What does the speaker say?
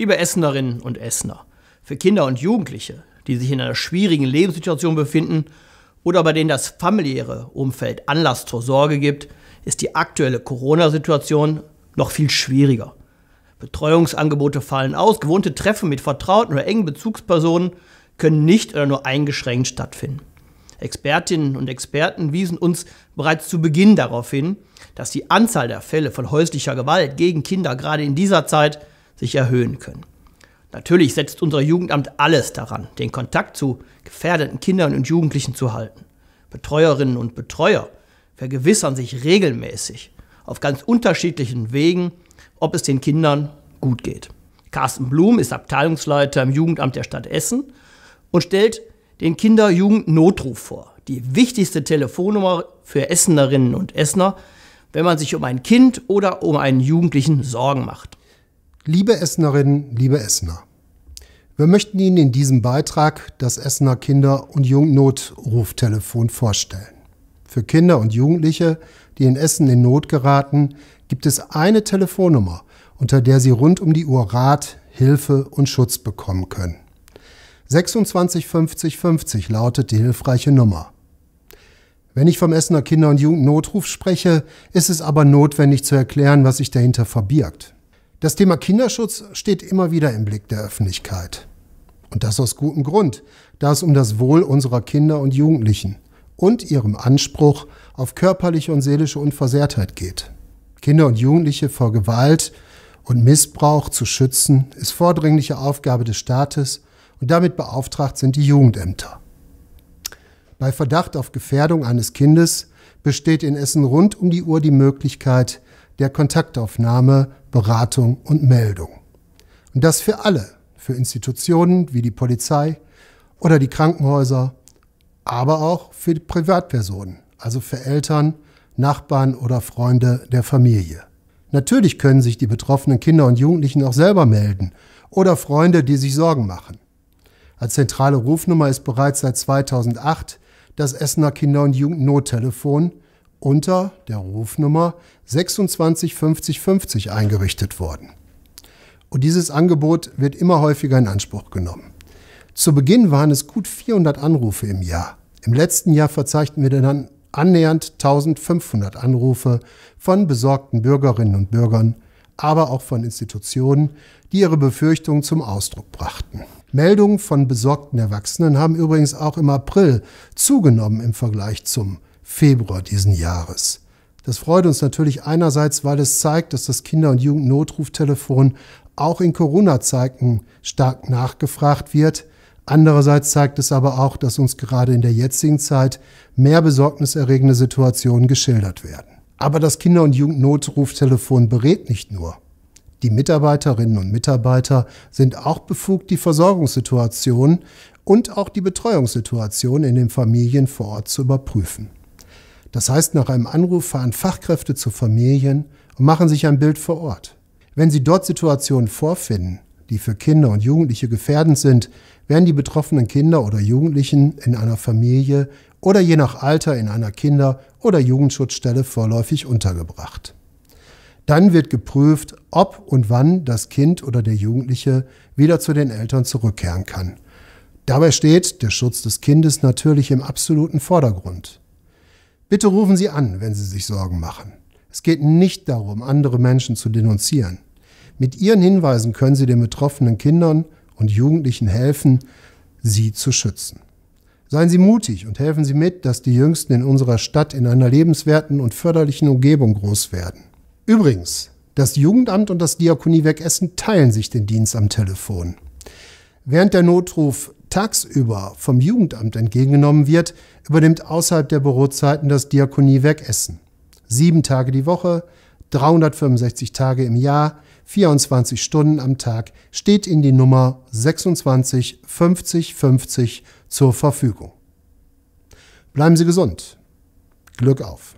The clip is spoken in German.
Liebe Essenerinnen und Essener, für Kinder und Jugendliche, die sich in einer schwierigen Lebenssituation befinden oder bei denen das familiäre Umfeld Anlass zur Sorge gibt, ist die aktuelle Corona-Situation noch viel schwieriger. Betreuungsangebote fallen aus, gewohnte Treffen mit Vertrauten oder engen Bezugspersonen können nicht oder nur eingeschränkt stattfinden. Expertinnen und Experten wiesen uns bereits zu Beginn darauf hin, dass die Anzahl der Fälle von häuslicher Gewalt gegen Kinder gerade in dieser Zeit sich erhöhen können. Natürlich setzt unser Jugendamt alles daran, den Kontakt zu gefährdeten Kindern und Jugendlichen zu halten. Betreuerinnen und Betreuer vergewissern sich regelmäßig auf ganz unterschiedlichen Wegen, ob es den Kindern gut geht. Carsten Blum ist Abteilungsleiter im Jugendamt der Stadt Essen und stellt den Kinder-Jugend-Notruf vor. Die wichtigste Telefonnummer für Essenerinnen und Essener, wenn man sich um ein Kind oder um einen Jugendlichen Sorgen macht. Liebe Essnerinnen, liebe Essner, wir möchten Ihnen in diesem Beitrag das Essener Kinder- und Jugendnotruftelefon vorstellen. Für Kinder und Jugendliche, die in Essen in Not geraten, gibt es eine Telefonnummer, unter der sie rund um die Uhr Rat, Hilfe und Schutz bekommen können. 265050 lautet die hilfreiche Nummer. Wenn ich vom Essener Kinder- und Jugendnotruf spreche, ist es aber notwendig zu erklären, was sich dahinter verbirgt. Das Thema Kinderschutz steht immer wieder im Blick der Öffentlichkeit. Und das aus gutem Grund, da es um das Wohl unserer Kinder und Jugendlichen und ihrem Anspruch auf körperliche und seelische Unversehrtheit geht. Kinder und Jugendliche vor Gewalt und Missbrauch zu schützen, ist vordringliche Aufgabe des Staates und damit beauftragt sind die Jugendämter. Bei Verdacht auf Gefährdung eines Kindes besteht in Essen rund um die Uhr die Möglichkeit, der Kontaktaufnahme, Beratung und Meldung. Und das für alle, für Institutionen wie die Polizei oder die Krankenhäuser, aber auch für Privatpersonen, also für Eltern, Nachbarn oder Freunde der Familie. Natürlich können sich die betroffenen Kinder und Jugendlichen auch selber melden oder Freunde, die sich Sorgen machen. Als zentrale Rufnummer ist bereits seit 2008 das Essener Kinder- und Jugendnottelefon unter der Rufnummer 265050 eingerichtet worden. Und dieses Angebot wird immer häufiger in Anspruch genommen. Zu Beginn waren es gut 400 Anrufe im Jahr. Im letzten Jahr verzeichneten wir dann annähernd 1500 Anrufe von besorgten Bürgerinnen und Bürgern, aber auch von Institutionen, die ihre Befürchtungen zum Ausdruck brachten. Meldungen von besorgten Erwachsenen haben übrigens auch im April zugenommen im Vergleich zum Februar diesen Jahres. Das freut uns natürlich einerseits, weil es zeigt, dass das Kinder- und Jugendnotruftelefon auch in Corona-Zeiten stark nachgefragt wird. Andererseits zeigt es aber auch, dass uns gerade in der jetzigen Zeit mehr besorgniserregende Situationen geschildert werden. Aber das Kinder- und Jugendnotruftelefon berät nicht nur. Die Mitarbeiterinnen und Mitarbeiter sind auch befugt, die Versorgungssituation und auch die Betreuungssituation in den Familien vor Ort zu überprüfen. Das heißt, nach einem Anruf fahren Fachkräfte zu Familien und machen sich ein Bild vor Ort. Wenn sie dort Situationen vorfinden, die für Kinder und Jugendliche gefährdend sind, werden die betroffenen Kinder oder Jugendlichen in einer Familie oder je nach Alter in einer Kinder- oder Jugendschutzstelle vorläufig untergebracht. Dann wird geprüft, ob und wann das Kind oder der Jugendliche wieder zu den Eltern zurückkehren kann. Dabei steht der Schutz des Kindes natürlich im absoluten Vordergrund. Bitte rufen Sie an, wenn Sie sich Sorgen machen. Es geht nicht darum, andere Menschen zu denunzieren. Mit Ihren Hinweisen können Sie den betroffenen Kindern und Jugendlichen helfen, sie zu schützen. Seien Sie mutig und helfen Sie mit, dass die Jüngsten in unserer Stadt in einer lebenswerten und förderlichen Umgebung groß werden. Übrigens, das Jugendamt und das Diakoniewerk Essen teilen sich den Dienst am Telefon. Während der Notruf tagsüber vom Jugendamt entgegengenommen wird, übernimmt außerhalb der Bürozeiten das Diakoniewerk Essen. Sieben Tage die Woche, 365 Tage im Jahr, 24 Stunden am Tag steht Ihnen die Nummer 26 50 50 zur Verfügung. Bleiben Sie gesund. Glück auf.